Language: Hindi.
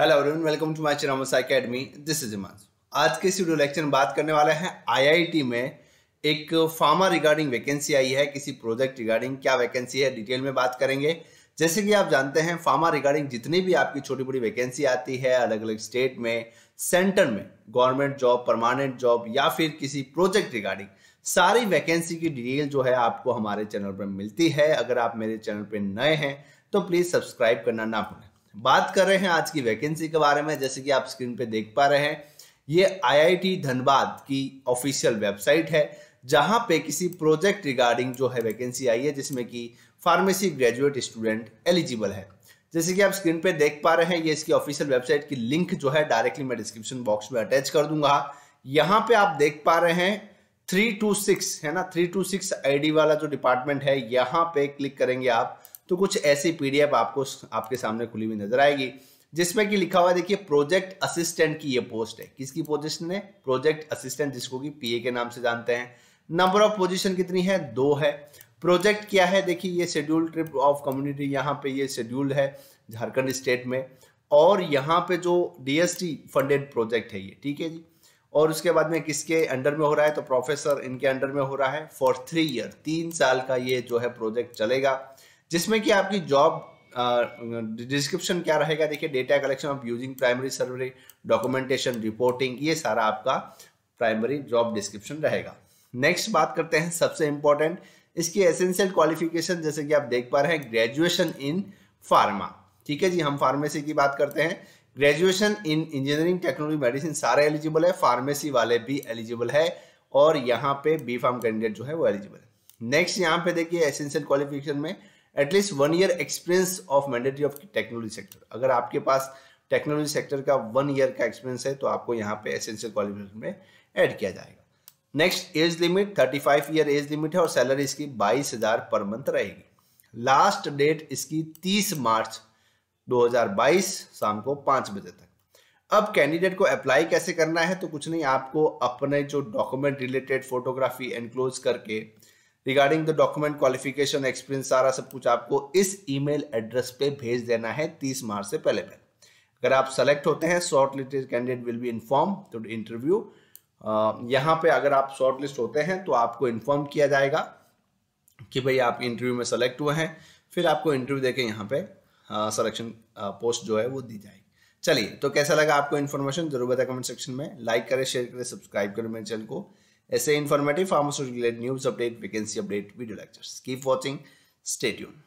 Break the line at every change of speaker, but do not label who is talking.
Hello everyone welcome to my channel Psych Academy this is Iman आज के इस वीडियो लेक्चर में बात करने वाले हैं आईआईटी में एक फार्मा रिगार्डिंग वैकेंसी आई है किसी प्रोजेक्ट रिगार्डिंग क्या वैकेंसी है डिटेल में बात करेंगे जैसे कि आप जानते हैं फार्मा रिगार्डिंग जितनी भी आपकी छोटी बड़ी वैकेंसी आती है अलग अलग स्टेट में सेंटर में गवर्नमेंट जॉब परमानेंट जॉब या फिर किसी प्रोजेक्ट रिगार्डिंग सारी वैकेंसी की डिटेल जो है आपको हमारे चैनल पर मिलती है अगर आप मेरे चैनल पर नए हैं तो प्लीज़ सब्सक्राइब करना ना भूलें बात कर रहे हैं आज की वैकेंसी के बारे में जैसे कि आप स्क्रीन पे देख पा रहे हैं ये आईआईटी धनबाद की ऑफिशियल वेबसाइट है जहां पे किसी प्रोजेक्ट रिगार्डिंग जो है वैकेंसी आई है जिसमें कि फार्मेसी ग्रेजुएट स्टूडेंट एलिजिबल है जैसे कि आप स्क्रीन पे देख पा रहे हैं ये इसकी ऑफिशियल वेबसाइट की लिंक जो है डायरेक्टली मैं डिस्क्रिप्शन बॉक्स में अटैच कर दूंगा यहाँ पे आप देख पा रहे हैं थ्री टू सिक्स है ना थ्री टू सिक्स वाला जो डिपार्टमेंट है यहाँ पे क्लिक करेंगे आप तो कुछ ऐसी पीडीएफ आपको आपके सामने खुली हुई नजर आएगी जिसमें कि लिखा हुआ देखिए प्रोजेक्ट असिस्टेंट की ये पोस्ट है किसकी पोजिशन है प्रोजेक्ट असिस्टेंट जिसको कि पीए के नाम से जानते हैं नंबर ऑफ पोजिशन कितनी है दो है प्रोजेक्ट क्या है देखिए ये शेड्यूल ट्रिप ऑफ कम्युनिटी यहाँ पे ये शेड्यूल है झारखंड स्टेट में और यहाँ पे जो डीएसटी फंडेड प्रोजेक्ट है ये ठीक है जी और उसके बाद में किसके अंडर में हो रहा है तो प्रोफेसर इनके अंडर में हो रहा है फॉर थ्री ईयर तीन साल का ये जो है प्रोजेक्ट चलेगा जिसमें कि आपकी जॉब डिस्क्रिप्शन क्या रहेगा देखिए data collection of using primary survey documentation reporting ये सारा आपका प्राइमरी जॉब डिस्क्रिप्शन रहेगा नेक्स्ट बात करते हैं सबसे इंपॉर्टेंट इसकी एसेंशियल क्वालिफिकेशन जैसे कि आप देख पा रहे हैं ग्रेजुएशन इन फार्मा ठीक है जी हम फार्मेसी की बात करते हैं graduation in engineering technology medicine सारे एलिजिबल है फार्मेसी वाले भी एलिजिबल है और यहाँ पे बी फार्म कैंडिडेट जो है वो एलिजिबल है नेक्स्ट यहाँ पे देखिए एसेंशियल क्वालिफिकेशन में at least one year experience of mandatory of technology sector अगर आपके पास टेक्नोलॉजी सेक्टर का वन ईयर का एक्सपीरियंस है तो आपको यहाँ पे एसेंशियल क्वालिफिकेशन में ऐड किया जाएगा next age limit 35 year age limit है और सैलरी इसकी बाईस हजार पर मंथ रहेगी लास्ट डेट इसकी 30 मार्च 2022 शाम को पाँच बजे तक अब कैंडिडेट को अप्लाई कैसे करना है तो कुछ नहीं आपको अपने जो डॉक्यूमेंट रिलेटेड फोटोग्राफी एनक्लोज करके regarding the document qualification experience सारा सब कुछ आपको इस ईमेल एड्रेस पे भेज देना है 30 मार्च से पहले पहले अगर आप सेलेक्ट होते हैं short listed candidate will be inform to interview यहाँ पे अगर आप शॉर्ट लिस्ट होते हैं तो आपको इन्फॉर्म किया जाएगा कि भाई आप इंटरव्यू में सेलेक्ट हुए हैं फिर आपको इंटरव्यू देके यहाँ पे सिलेक्शन पोस्ट जो है वो दी जाएगी चलिए तो कैसा लगा आपको इन्फॉर्मेशन जरूर बताए कमेंट सेक्शन में लाइक करें शेयर करें सब्सक्राइब करें मेरे चैनल को SA informative pharmaceutical news update, vacancy update, video lectures. Keep watching. Stay tuned.